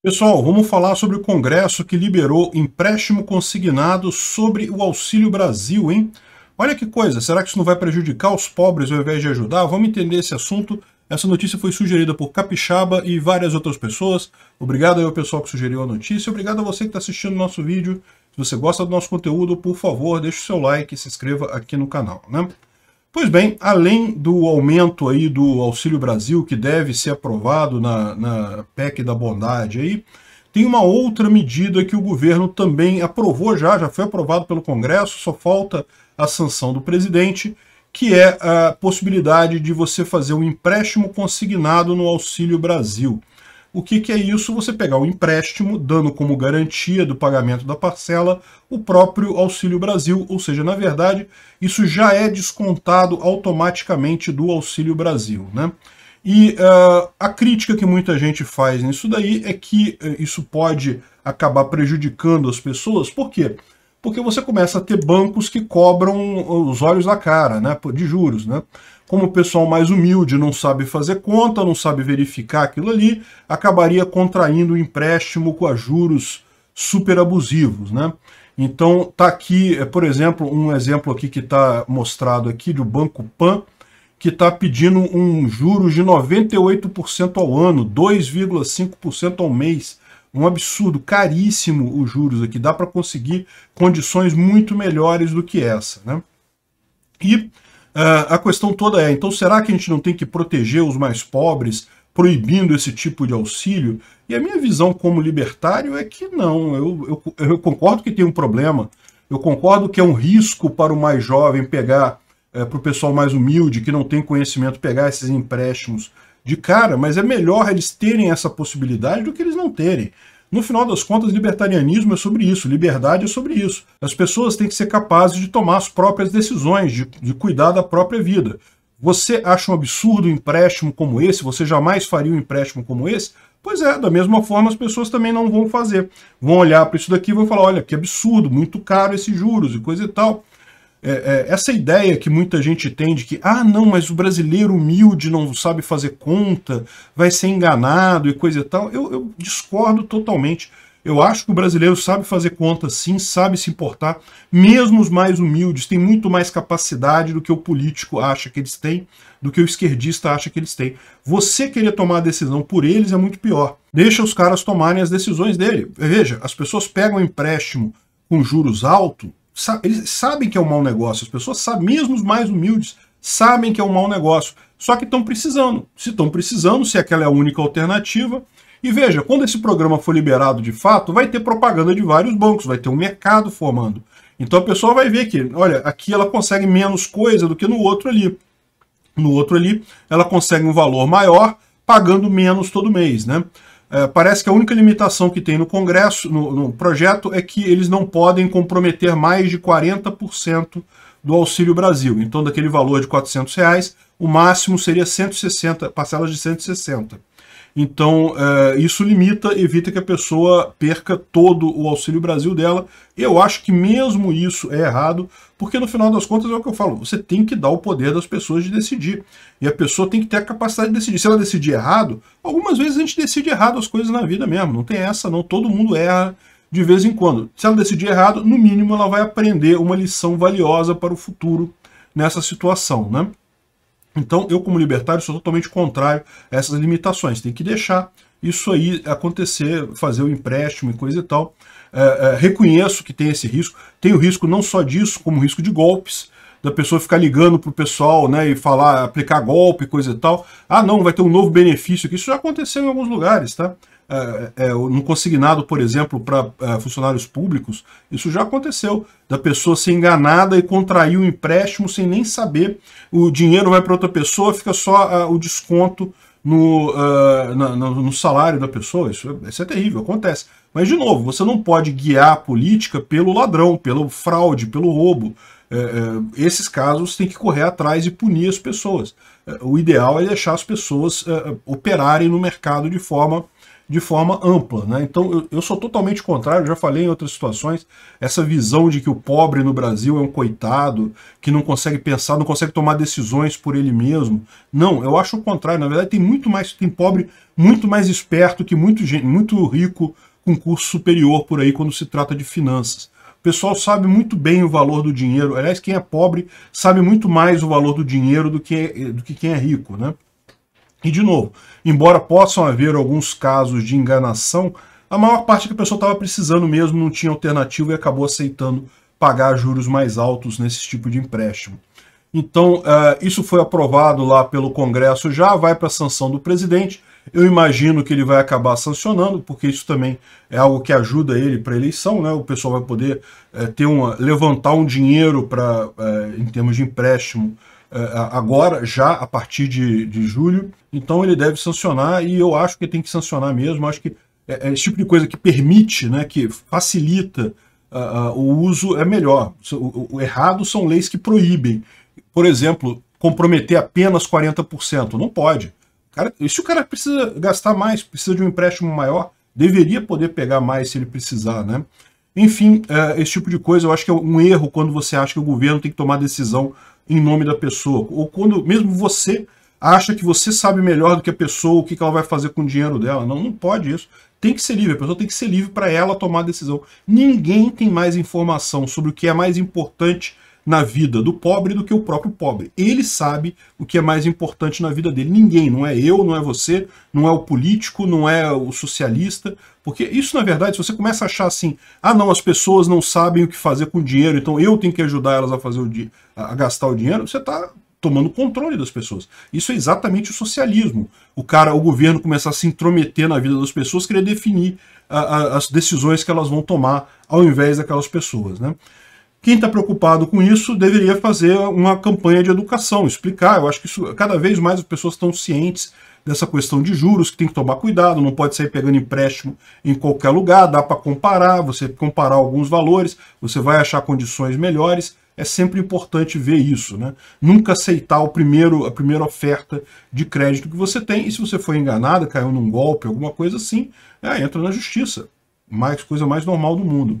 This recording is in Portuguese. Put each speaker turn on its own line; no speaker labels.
Pessoal, vamos falar sobre o Congresso que liberou empréstimo consignado sobre o Auxílio Brasil, hein? Olha que coisa, será que isso não vai prejudicar os pobres ao invés de ajudar? Vamos entender esse assunto. Essa notícia foi sugerida por Capixaba e várias outras pessoas. Obrigado ao pessoal que sugeriu a notícia. Obrigado a você que está assistindo o nosso vídeo. Se você gosta do nosso conteúdo, por favor, deixe o seu like e se inscreva aqui no canal, né? Pois bem, além do aumento aí do Auxílio Brasil, que deve ser aprovado na, na PEC da bondade aí, tem uma outra medida que o governo também aprovou já, já foi aprovado pelo Congresso, só falta a sanção do presidente, que é a possibilidade de você fazer um empréstimo consignado no Auxílio Brasil. O que, que é isso? Você pegar o um empréstimo, dando como garantia do pagamento da parcela o próprio Auxílio Brasil, ou seja, na verdade, isso já é descontado automaticamente do Auxílio Brasil. Né? E uh, a crítica que muita gente faz nisso daí é que uh, isso pode acabar prejudicando as pessoas, por quê? Porque você começa a ter bancos que cobram os olhos da cara, né, de juros, né? como o pessoal mais humilde não sabe fazer conta, não sabe verificar aquilo ali, acabaria contraindo o um empréstimo com juros super abusivos, né? Então tá aqui, é, por exemplo, um exemplo aqui que está mostrado aqui do Banco Pan, que está pedindo um juros de 98% ao ano, 2,5% ao mês. Um absurdo, caríssimo os juros aqui. Dá para conseguir condições muito melhores do que essa. Né? E Uh, a questão toda é, então será que a gente não tem que proteger os mais pobres, proibindo esse tipo de auxílio? E a minha visão como libertário é que não. Eu, eu, eu concordo que tem um problema, eu concordo que é um risco para o mais jovem pegar, é, para o pessoal mais humilde, que não tem conhecimento, pegar esses empréstimos de cara, mas é melhor eles terem essa possibilidade do que eles não terem. No final das contas, libertarianismo é sobre isso, liberdade é sobre isso. As pessoas têm que ser capazes de tomar as próprias decisões, de, de cuidar da própria vida. Você acha um absurdo um empréstimo como esse? Você jamais faria um empréstimo como esse? Pois é, da mesma forma as pessoas também não vão fazer. Vão olhar para isso daqui e vão falar, olha, que absurdo, muito caro esses juros e coisa e tal é, é, essa ideia que muita gente tem de que, ah, não, mas o brasileiro humilde não sabe fazer conta, vai ser enganado e coisa e tal, eu, eu discordo totalmente. Eu acho que o brasileiro sabe fazer conta sim, sabe se importar, mesmo os mais humildes têm muito mais capacidade do que o político acha que eles têm, do que o esquerdista acha que eles têm. Você querer tomar a decisão por eles é muito pior. Deixa os caras tomarem as decisões dele. Veja, as pessoas pegam empréstimo com juros altos eles sabem que é um mau negócio, as pessoas sabem, mesmo os mais humildes, sabem que é um mau negócio, só que estão precisando. Se estão precisando, se aquela é a única alternativa. E veja, quando esse programa for liberado de fato, vai ter propaganda de vários bancos, vai ter um mercado formando. Então a pessoa vai ver que, olha, aqui ela consegue menos coisa do que no outro ali. No outro ali, ela consegue um valor maior pagando menos todo mês, né? É, parece que a única limitação que tem no Congresso, no, no, projeto, é que eles não podem comprometer mais de 40% do Auxílio Brasil. Então, daquele valor de 400 reais, o máximo seria 160 parcelas de 160. Então, é, isso limita, evita que a pessoa perca todo o Auxílio Brasil dela. Eu acho que mesmo isso é errado, porque no final das contas é o que eu falo, você tem que dar o poder das pessoas de decidir. E a pessoa tem que ter a capacidade de decidir. Se ela decidir errado, algumas vezes a gente decide errado as coisas na vida mesmo. Não tem essa, não. Todo mundo erra de vez em quando. Se ela decidir errado, no mínimo ela vai aprender uma lição valiosa para o futuro nessa situação, né? Então, eu, como libertário, sou totalmente contrário a essas limitações. Tem que deixar isso aí acontecer, fazer o empréstimo e coisa e tal. É, é, reconheço que tem esse risco. Tem o risco não só disso, como o risco de golpes, da pessoa ficar ligando pro pessoal, né, e falar, aplicar golpe, coisa e tal. Ah, não, vai ter um novo benefício aqui. Isso já aconteceu em alguns lugares, tá? é, é, no consignado, por exemplo, para é, funcionários públicos, isso já aconteceu, da pessoa ser enganada e contrair o um empréstimo sem nem saber, o dinheiro vai para outra pessoa, fica só é, o desconto no, é, na, no, no, salário da pessoa, isso, é, isso é terrível, acontece. Mas, de novo, você não pode guiar a política pelo ladrão, pelo fraude, pelo roubo. É, esses casos tem que correr atrás e punir as pessoas. o ideal é deixar as pessoas operarem no mercado de forma de forma ampla. Né? Então, eu, eu sou totalmente contrário, já falei em outras situações, essa visão de que o pobre no Brasil é um coitado, que não consegue pensar, não consegue tomar decisões por ele mesmo. Não, eu acho o contrário. Na verdade, tem muito mais, tem pobre muito mais esperto que muito, muito rico com curso superior por aí quando se trata de finanças. O pessoal sabe muito bem o valor do dinheiro. Aliás, quem é pobre sabe muito mais o valor do dinheiro do que, do que quem é rico, né? E de novo, embora possam haver alguns casos de enganação, a maior parte que a pessoa estava precisando mesmo não tinha alternativa e acabou aceitando pagar juros mais altos nesse tipo de empréstimo. Então, eh, isso foi aprovado lá pelo Congresso, já vai para a sanção do presidente. Eu imagino que ele vai acabar sancionando, porque isso também é algo que ajuda ele para a eleição, né? O pessoal vai poder eh, ter uma, levantar um dinheiro para, eh, em termos de empréstimo, é, agora, já a partir de, de julho. Então ele deve sancionar e eu acho que tem que sancionar mesmo. Acho que é, é esse tipo de coisa que permite, né, que facilita uh, uh, o uso é melhor. O, o, errado são leis que proíbem. Por exemplo, comprometer apenas 40%. Não pode. Cara, se o cara precisa gastar mais, precisa de um empréstimo maior, deveria poder pegar mais se ele precisar, né? Enfim, é, esse tipo de coisa eu acho que é um erro quando você acha que o governo tem que tomar decisão em nome da pessoa. Ou quando mesmo você acha que você sabe melhor do que a pessoa o que ela vai fazer com o dinheiro dela. Não, não pode isso. Tem que ser livre, a pessoa tem que ser livre para ela tomar a decisão. Ninguém tem mais informação sobre o que é mais importante na vida do pobre do que o próprio pobre. Ele sabe o que é mais importante na vida dele. Ninguém, não é eu, não é você, não é o político, não é o socialista. Porque isso, na verdade, se você começa a achar assim, ah não, as pessoas não sabem o que fazer com o dinheiro, então eu tenho que ajudar elas a fazer o a gastar o dinheiro, você está tomando controle das pessoas. Isso é exatamente o socialismo. O cara, o governo começar a se intrometer na vida das pessoas, querer definir a, a, as decisões que elas vão tomar ao invés daquelas pessoas, né? Quem está preocupado com isso deveria fazer uma campanha de educação, explicar. Eu acho que isso, cada vez mais as pessoas estão cientes dessa questão de juros, que tem que tomar cuidado, não pode sair pegando empréstimo em qualquer lugar, dá para comparar, você comparar alguns valores, você vai achar condições melhores. É sempre importante ver isso, né? Nunca aceitar o primeiro, a primeira oferta de crédito que você tem, e se você foi enganado, caiu num golpe, alguma coisa assim, é, entra na justiça. Mais coisa mais normal do mundo.